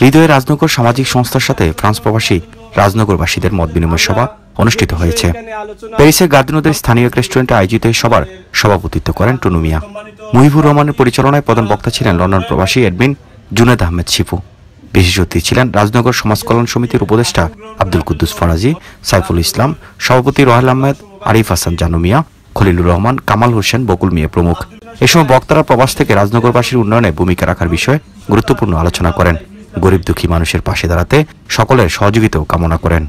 হৃদয়ে রাজনগর সামাজিক সংস্থার সাথে ফ্রান্স প্রবাসী রাজনগরবাসীদের মত বিনিময় সভা অনুষ্ঠিত হয়েছে প্যারিসের গার্দিনোদের স্থানীয় রেস্টুরেন্টে আয়োজিত সভাপতিত্ব করেন টুনুমিয়া মুহিবুর রহমানের পরিচালনায় প্রধান বক্তা ছিলেন লন্ডন প্রবাসী অ্যাডমিন জুনেদ আহমেদ শিপু বিশেষ অতিথি ছিলেন রাজনগর সমাজ কল্যাণ সমিতির উপদেষ্টা আব্দুল কুদ্দুস ফরাজি সাইফুল ইসলাম সভাপতি রহেল আহমেদ আরিফ হাসান জানুমিয়া খলিলুর রহমান কামাল হোসেন বকুল মিয়া প্রমুখ এসময় সময় বক্তারা প্রবাস থেকে রাজনগরবাসীর উন্নয়নে ভূমিকা রাখার বিষয়ে গুরুত্বপূর্ণ আলোচনা করেন গরিব দুঃখী মানুষের পাশে দাঁড়াতে সকলের সহযোগিতাও কামনা করেন